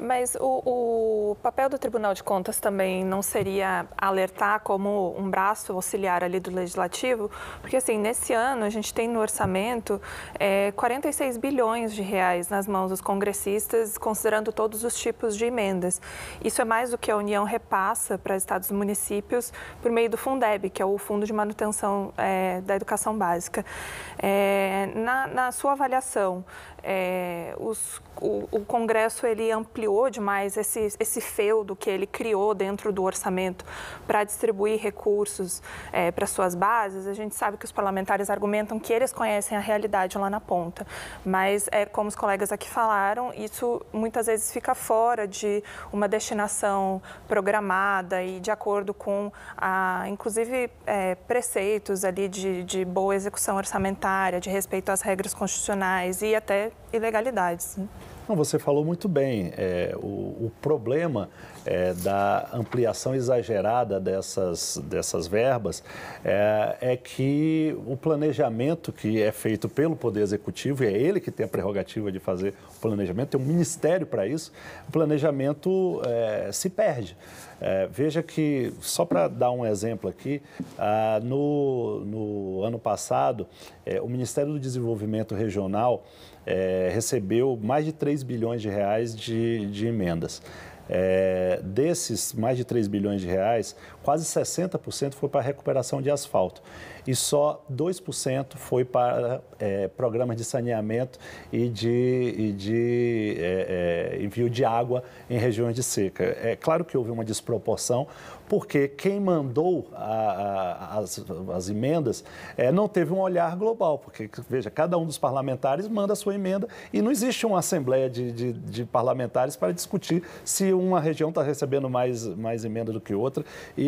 Mas o, o, papel do Tribunal de Contas também não seria alertar como um braço auxiliar ali do Legislativo? Porque, assim, nesse ano a gente tem no orçamento é, 46 bilhões de reais nas mãos dos congressistas, considerando todos os tipos de emendas. Isso é mais do que a União repassa para estados e municípios por meio do Fundeb, que é o Fundo de Manutenção é, da Educação Básica. É, na, na, sua avaliação, é, os, o, o Congresso ele ampliou ampliou demais esse, esse feudo que ele criou dentro do orçamento para distribuir recursos é, para suas bases. A gente sabe que os parlamentares argumentam que eles conhecem a realidade lá na ponta, mas é como os colegas aqui falaram, isso muitas vezes fica fora de uma destinação programada e de acordo com, a, inclusive, é, preceitos ali de, de boa execução orçamentária, de respeito às regras constitucionais e até ilegalidades. Né? Não, você falou muito bem. É, o, o, problema é, da ampliação exagerada dessas, dessas verbas é, é, que o planejamento que é feito pelo Poder Executivo, e é ele que tem a prerrogativa de fazer o planejamento, tem um ministério para isso, o planejamento é, se perde. É, veja que, só para dar um exemplo aqui, ah, no, no ano passado, é, o Ministério do Desenvolvimento Regional é, recebeu mais de 3 bilhões de reais de, de emendas. É, desses mais de 3 bilhões de reais, quase 60% foi para recuperação de asfalto e só 2% foi para é, programas de saneamento e de, e de é, é, envio de água em regiões de seca. É claro que houve uma desproporção, porque quem mandou a, a, as, as, emendas é, não teve um olhar global, porque, veja, cada um dos parlamentares manda a sua emenda e não existe uma assembleia de, de, de parlamentares para discutir se uma região está recebendo mais, mais emenda do que outra e,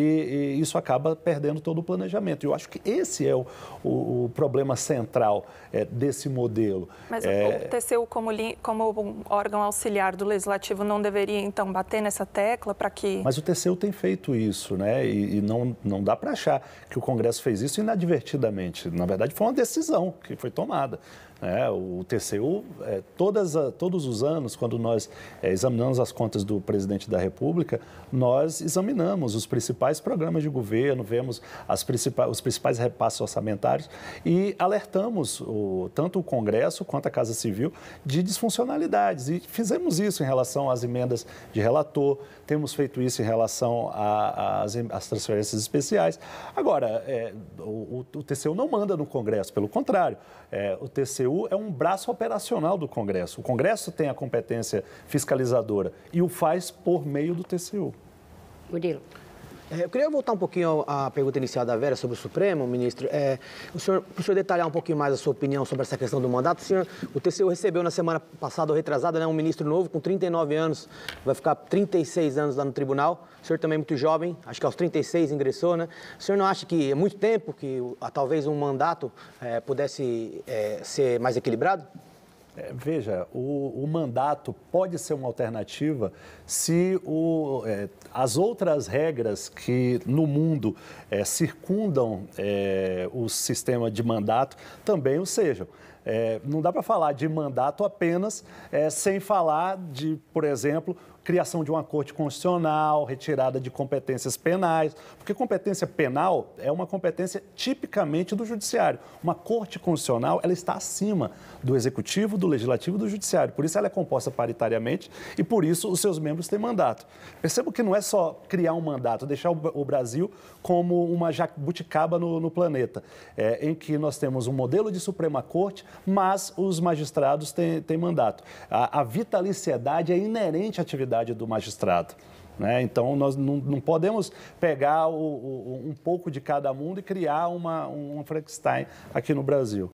e isso acaba perdendo todo o planejamento. Eu acho que esse esse é o, o, o problema central é, desse modelo. Mas é... o TCU, como, como um órgão auxiliar do Legislativo, não deveria, então, bater nessa tecla para que... Mas o TCU tem feito isso, né? E, e não, não dá para achar que o Congresso fez isso inadvertidamente. Na verdade, foi uma decisão que foi tomada. É, o TCU, é, todas, todos os anos, quando nós é, examinamos as contas do presidente da República, nós examinamos os principais programas de governo, vemos as principais, os principais repassos orçamentários e alertamos o, tanto o Congresso quanto a Casa Civil de disfuncionalidades. E fizemos isso em relação às emendas de relator, temos feito isso em relação às transferências especiais. Agora, é, o, o, TCU não manda no Congresso, pelo contrário, é, o TCU TCU é um braço operacional do Congresso. O Congresso tem a competência fiscalizadora e o faz por meio do TCU. Murilo. É, eu queria voltar um pouquinho à pergunta inicial da Vera sobre o Supremo, ministro. É, o senhor, para o senhor detalhar um pouquinho mais a sua opinião sobre essa questão do mandato, o, senhor, o TCU recebeu na semana passada ou retrasada né, um ministro novo com 39 anos, vai ficar 36 anos lá no tribunal. O senhor também é muito jovem, acho que aos 36 ingressou, né? O senhor não acha que é muito tempo que talvez um mandato é, pudesse é, ser mais equilibrado? É, veja, o, o, mandato pode ser uma alternativa se o, é, as outras regras que no mundo é, circundam é, o sistema de mandato também o sejam. É, não dá para falar de mandato apenas é, sem falar de, por exemplo, criação de uma corte constitucional, retirada de competências penais, porque competência penal é uma competência tipicamente do judiciário. Uma corte constitucional, ela está acima do executivo, do legislativo e do judiciário. Por isso ela é composta paritariamente e por isso os seus membros têm mandato. Percebo que não é só criar um mandato, deixar o Brasil como uma jabuticaba no, no planeta, é, em que nós temos um modelo de Suprema Corte mas os magistrados têm, têm mandato. A, a vitaliciedade é inerente à atividade do magistrado. Né? Então, nós não, não podemos pegar o, o, um pouco de cada mundo e criar uma, um Frankenstein aqui no Brasil.